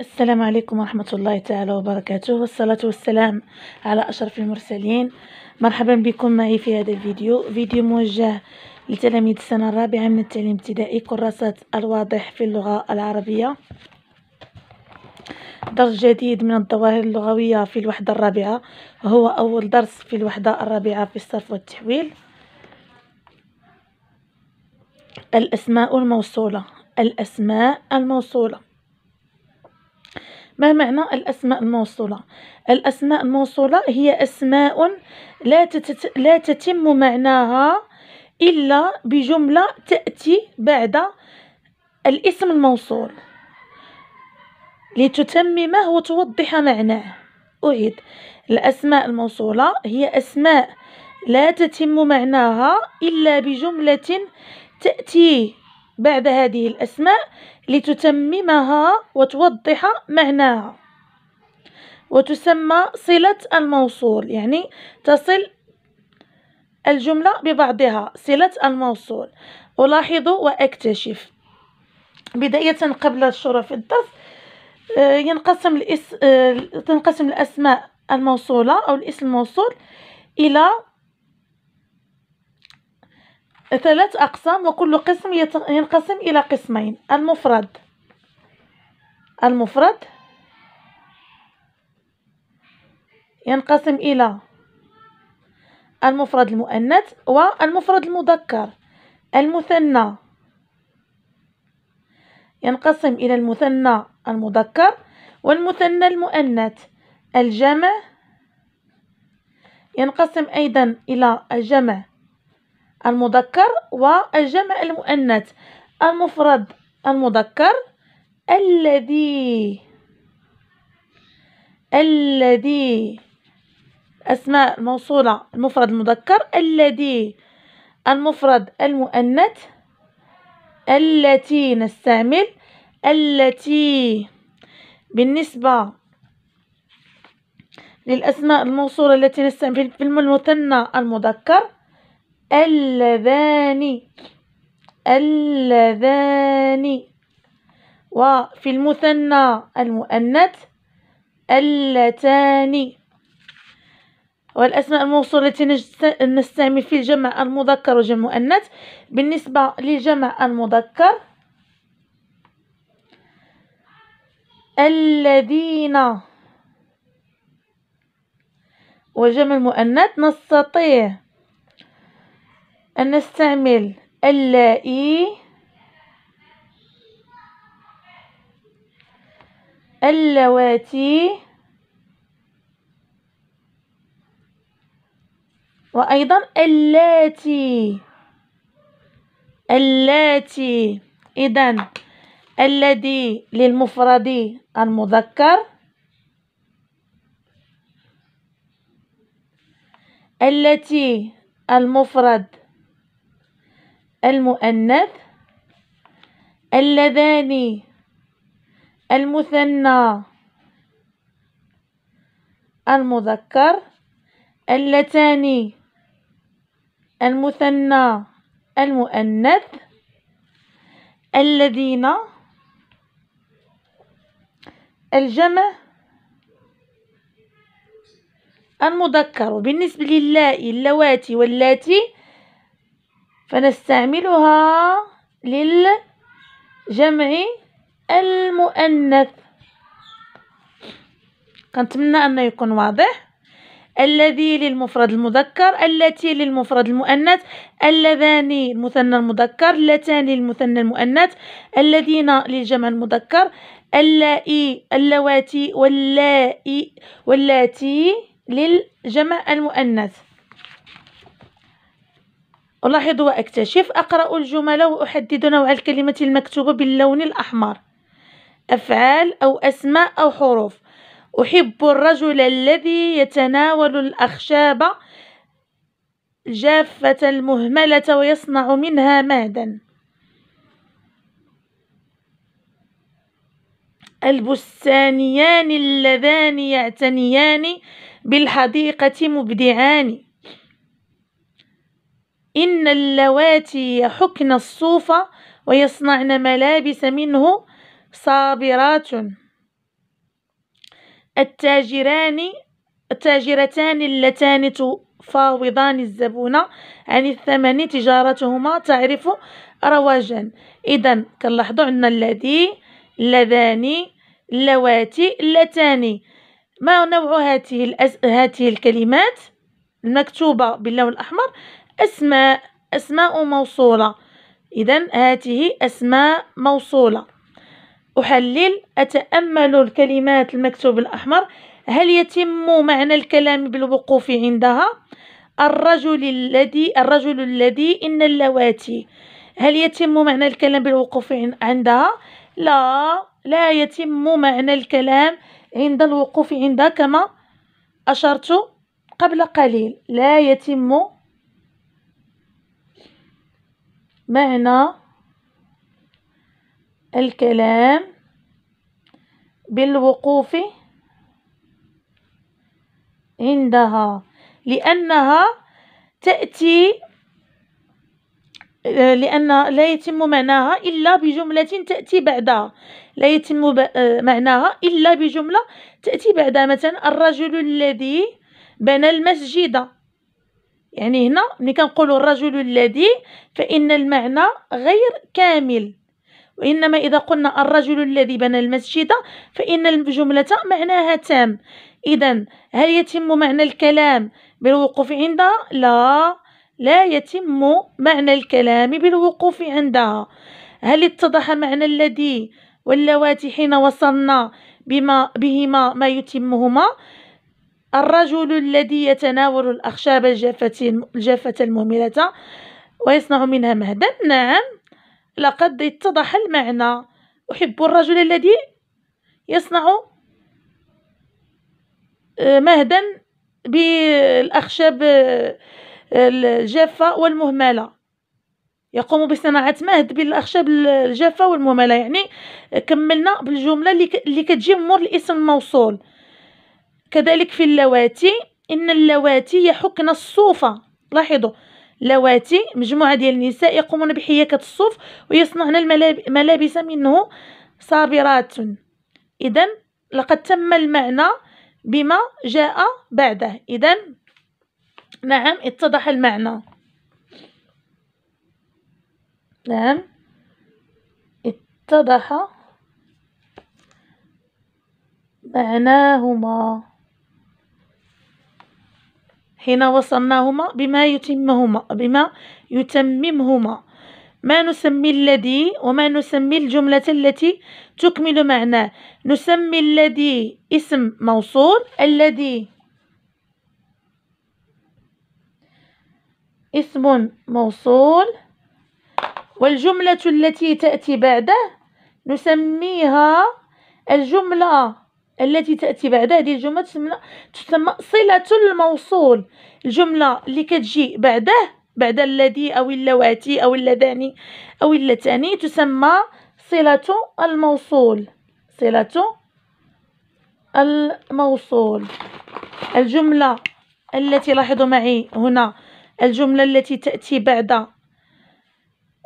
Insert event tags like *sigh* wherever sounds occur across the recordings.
السلام عليكم ورحمة الله تعالى وبركاته والصلاة والسلام على أشرف المرسلين مرحبا بكم معي في هذا الفيديو فيديو موجه لتلاميذ السنة الرابعة من التعليم الابتدائي كراسة الواضح في اللغة العربية درس جديد من الظواهر اللغوية في الوحدة الرابعة هو أول درس في الوحدة الرابعة في الصرف والتحويل الأسماء الموصولة الأسماء الموصولة ما معنى الأسماء الموصولة الأسماء الموصولة هي أسماء لا, لا تتم معناها إلا بجملة تأتي بعد الاسم الموصول لتتممه وتوضح معناه أعيد الأسماء الموصولة هي أسماء لا تتم معناها إلا بجملة تأتي بعد هذه الأسماء لتتممها وتوضح معناها وتسمى صلة الموصول يعني تصل الجملة ببعضها صلة الموصول ألاحظ وأكتشف بداية قبل الشرف في الدرس آه، ينقسم الإس... آه، تنقسم الأسماء الموصولة أو الاسم الموصول إلى ثلاث أقسام وكل قسم ينقسم إلى قسمين المفرد المفرد ينقسم إلى المفرد المؤنث والمفرد المذكر المثنى ينقسم إلى المثنى المذكر والمثنى المؤنث الجمع ينقسم أيضا إلى الجمع المذكر والجمع المؤنث المفرد المذكر الذي الذي اسماء موصوله المفرد المذكر الذي المفرد المؤنث التي نستعمل التي بالنسبة للأسماء الموصولة التي نستعمل في المثنى المذكر اللذان اللذان وفي المثنى المؤنث اللتان والأسماء الموصولة التي نستعمل في الجمع المذكر وجمع المؤنث بالنسبة للجمع المذكر الذين وجمع المؤنث نستطيع أن نستعمل اللائي اللواتي وأيضا اللاتي اللاتي إذا الذي للمفرد المذكر التي المفرد المؤنث اللذان المثنى المذكر اللتان المثنى المؤنث الذين الجمع المذكر بالنسبة لله اللواتي واللاتي فنستعملها للجمع المؤنث كنتمنى انه يكون واضح الذي للمفرد المذكر التي للمفرد المؤنث اللذان المثنى المذكر اللتان للمثنى المؤنث الذين للجمع المذكر اللائي اللواتي واللائي واللاتي للجمع المؤنث ألاحظ وأكتشف أقرأ الجمل وأحدد نوع الكلمة المكتوبة باللون الأحمر أفعال أو أسماء أو حروف أحب الرجل الذي يتناول الأخشاب الجافة المهملة ويصنع منها مادا البستانيان اللذان يعتنيان بالحديقة مبدعان إن اللواتي يحكن الصوف ويصنعن ملابس منه صابرات التاجران التاجرتان اللتان تفاوضان الزبون عن الثمن تجارتهما تعرف رواجا إذا كنلاحظوا عندنا الذي اللذان اللواتي اللتان ما نوع هاته, الأس... الكلمات المكتوبة باللون الأحمر أسماء أسماء موصولة إذا هاته أسماء موصولة أحلل أتأمل الكلمات المكتوب الأحمر هل يتم معنى الكلام بالوقوف عندها الرجل الذي الرجل الذي إن اللواتي هل يتم معنى الكلام بالوقوف عندها لا لا يتم معنى الكلام عند الوقوف عندها كما أشرت قبل قليل لا يتم معنى الكلام بالوقوف عندها لأنها تأتي لأن لا يتم معناها إلا بجملة تأتي بعدها لا يتم معناها إلا بجملة تأتي بعدها مثلا الرجل الذي بنى المسجد يعني هنا ملي كنقولوا الرجل الذي فإن المعنى غير كامل وإنما إذا قلنا الرجل الذي بنى المسجد فإن الجملة معناها تام إذا هل يتم معنى الكلام بالوقوف عندها؟ لا لا يتم معنى الكلام بالوقوف عندها هل اتضح معنى الذي واللواتي حين وصلنا بما بهما ما يتمهما الرجل الذي يتناول الأخشاب الجافة المهملة ويصنع منها مهدا نعم لقد اتضح المعنى أحب الرجل الذي يصنع آه، مهدا بالأخشاب آه، الجافة والمهملة يقوم بصناعة مهد بالأخشاب الجافة والمهملة يعني كملنا بالجملة اللي كتجي مور الاسم الموصول كذلك في اللواتي إن اللواتي يحكن الصوف لاحظوا لواتي مجموعة ديال النساء يقومون بحياكة الصوف ويصنعن الملابس منه صابرات إذا لقد تم المعنى بما جاء بعده إذا نعم اتضح المعنى نعم اتضح معناهما حين وصلناهما بما يتمهما بما يتممهما ما نسمي الذي وما نسمي الجملة التي تكمل معناه نسمي الذي اسم موصول الذي اسم موصول والجملة التي تأتي بعده نسميها الجملة التي تأتي بعد هذه الجملة تسمى تسمى صلة الموصول الجملة اللي كتجي بعده بعد الذي أو اللواتي أو اللذان أو اللتان تسمى صلة الموصول صلة الموصول الجملة التي لاحظوا معي هنا الجملة التي تأتي بعد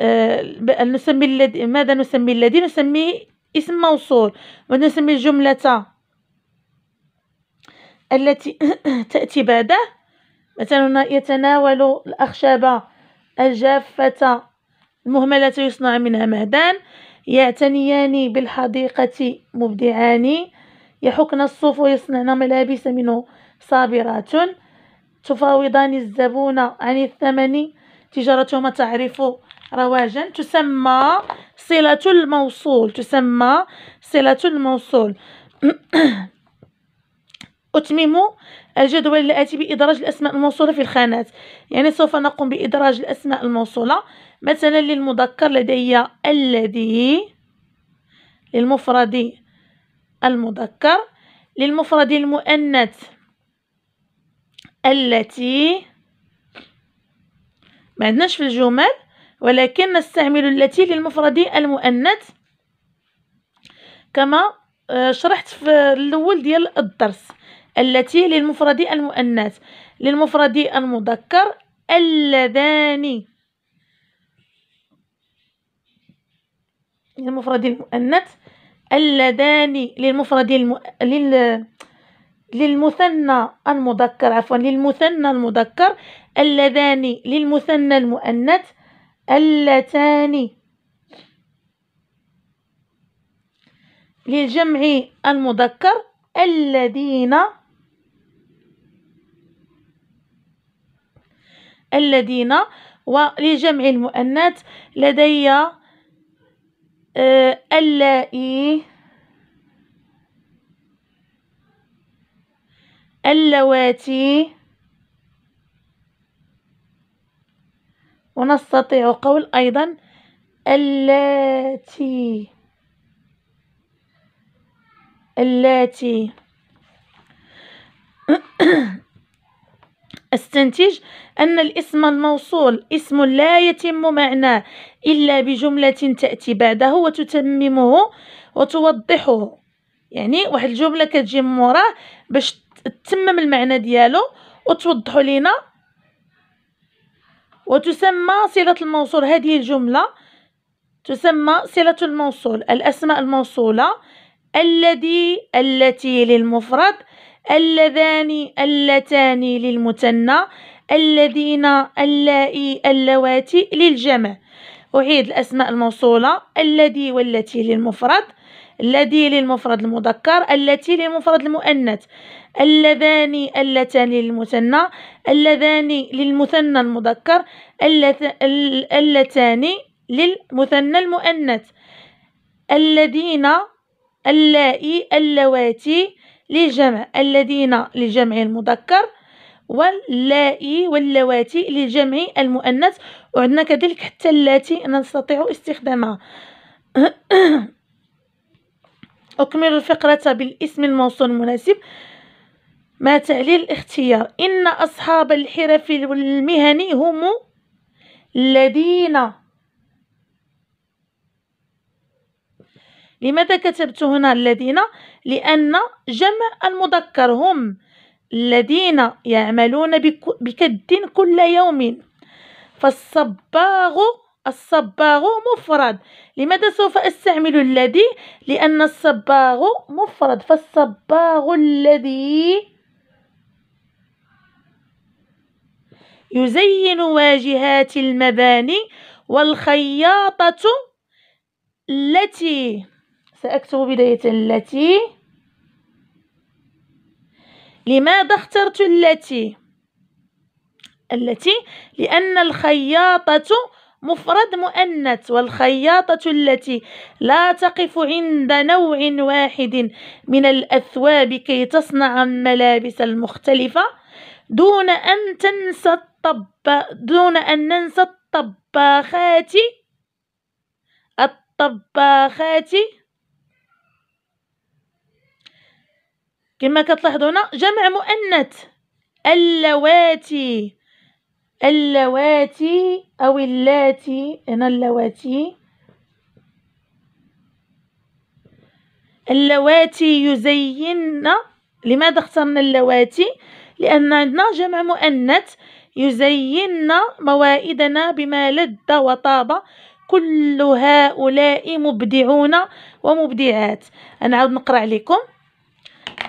آه، نسمي الذي ماذا نسمي الذي نسميه اسم موصول ونسمي الجملة التي *clears throat* تأتي بعده مثلا يتناول الأخشاب الجافة المهملة يصنع منها معدن يعتنيان بالحديقة مبدعان يحكن الصوف ويصنعن ملابس منه صابرات تفاوضان الزبون عن الثمن تجارتهما تعرف رواجا تسمى صلة الموصول تسمى صلة الموصول *clears throat* أتمم الجدول الآتي بإدراج الأسماء الموصولة في الخانات يعني سوف نقوم بإدراج الأسماء الموصولة مثلا للمذكر لدي الذي للمفرد المذكر للمفرد المؤنث التي ما عندناش في الجمل ولكن نستعمل التي للمفرد المؤنث كما آه، شرحت في الاول ديال الدرس التي للمفرد المؤنث للمفرد المذكر اللذان للمفرد المؤنث اللذان للمفرد الم... لل... للمثنى المذكر عفوا للمثنى المذكر اللذان للمثنى المؤنث اللتان للجمع المذكر الذين الذين ولجمع المؤنث لدي آه، اللائي اللواتي ونستطيع قول أيضا اللاتي اللاتي *clears throat* استنتج أن الاسم الموصول اسم لا يتم معناه إلا بجملة تأتي بعده وتتممه وتوضحه يعني واحد الجملة كتجي من وراه باش تتمم المعنى ديالو وتوضحو لينا وتسمى صلة الموصول هذه الجملة تسمى صلة الموصول الأسماء الموصولة الذي التي للمفرد اللذان اللتان للمثنى الذين اللائي اللواتي للجمع أعيد الأسماء الموصولة الذي والتي للمفرد الذي للمفرد المذكر التي للمفرد المؤنث اللذان اللتان للمثنى اللذان للمثنى المذكر اللتان للمثنى المؤنث الذين اللائي اللواتي للجمع الذين للجمع المذكر واللائي واللواتي للجمع المؤنث وعندنا كذلك حتى اللاتي نستطيع استخدامها *clears throat* أكمل الفقرة بالاسم الموصول المناسب ما تعليل الاختيار إن أصحاب الحرف والمهن هم الذين لماذا كتبت هنا الذين لأن جمع المذكر هم الذين يعملون بكد كل يوم فالصباغ الصباغ مفرد لماذا سوف أستعمل الذي لأن الصباغ مفرد فالصباغ الذي يزين واجهات المباني والخياطة التي سأكتب بداية التي لماذا اخترت التي التي لأن الخياطة مفرد مؤنث والخياطة التي لا تقف عند نوع واحد من الأثواب كي تصنع الملابس المختلفة دون أن تنسى الطب دون أن ننسى الطباخات الطباخات كما كتلاحظوا هنا جمع مؤنث اللواتي اللواتي او اللاتي هنا اللواتي اللواتي يزينن لماذا اخترنا اللواتي لان عندنا جمع مؤنث يزين موائدنا بما لذ وطاب كل هؤلاء مبدعون ومبدعات انا عاود نقرا عليكم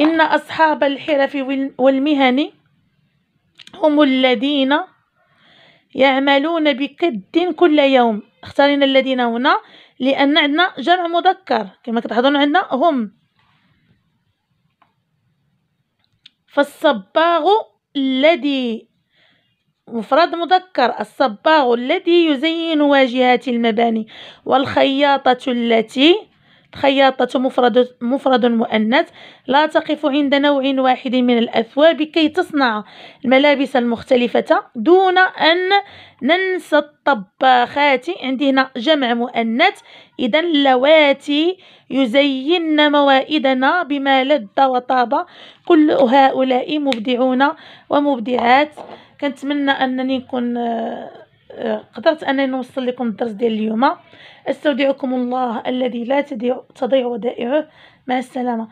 إن أصحاب الحرف والمهن هم الذين يعملون بكد كل يوم اختارينا الذين هنا لأن عندنا جمع مذكر كما كتلاحظون عندنا هم فالصباغ الذي مفرد مذكر الصباغ الذي يزين واجهات المباني والخياطة التي خياطة مفرد, مفرد مؤنث لا تقف عند نوع واحد من الأثواب كي تصنع الملابس المختلفة دون أن ننسى الطباخات عندي هنا جمع مؤنث إذا اللواتي يزين موائدنا بما لذ وطاب كل هؤلاء مبدعون ومبدعات كنتمنى أنني نكون قدرت انني نوصل لكم الدرس ديال اليوم استودعكم الله الذي لا تضيع ودائعه مع السلامه